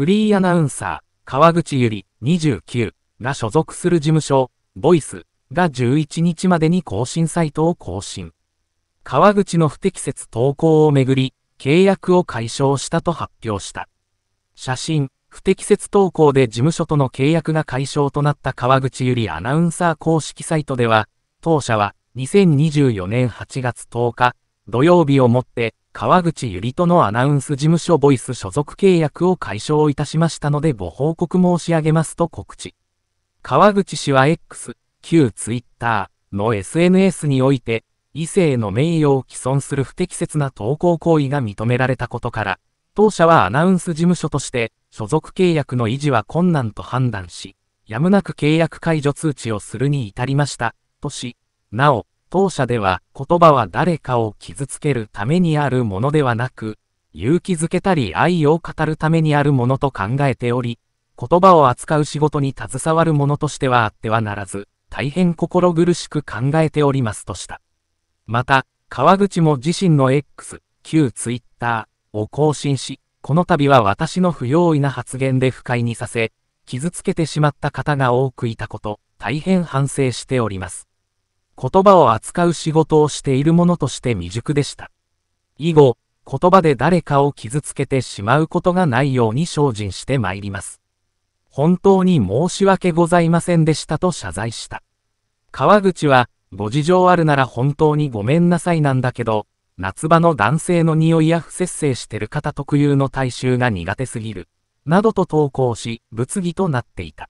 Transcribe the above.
フリーアナウンサー、川口ゆり、29が所属する事務所、ボイスが11日までに更新サイトを更新。川口の不適切投稿をめぐり、契約を解消したと発表した。写真、不適切投稿で事務所との契約が解消となった川口ゆりアナウンサー公式サイトでは、当社は2024年8月10日土曜日をもって川口ゆりとのアナウンス事務所ボイス所属契約を解消いたしましたのでご報告申し上げますと告知。川口氏は X、旧 Twitter の SNS において、異性の名誉を毀損する不適切な投稿行為が認められたことから、当社はアナウンス事務所として、所属契約の維持は困難と判断し、やむなく契約解除通知をするに至りました、とし、なお、当社では言葉は誰かを傷つけるためにあるものではなく、勇気づけたり愛を語るためにあるものと考えており、言葉を扱う仕事に携わるものとしてはあってはならず、大変心苦しく考えておりますとした。また、川口も自身の X、旧 Twitter を更新し、この度は私の不用意な発言で不快にさせ、傷つけてしまった方が多くいたこと、大変反省しております。言葉を扱う仕事をしているものとして未熟でした。以後、言葉で誰かを傷つけてしまうことがないように精進して参ります。本当に申し訳ございませんでしたと謝罪した。川口は、ご事情あるなら本当にごめんなさいなんだけど、夏場の男性の匂いや不節制してる方特有の体臭が苦手すぎる、などと投稿し、物議となっていた。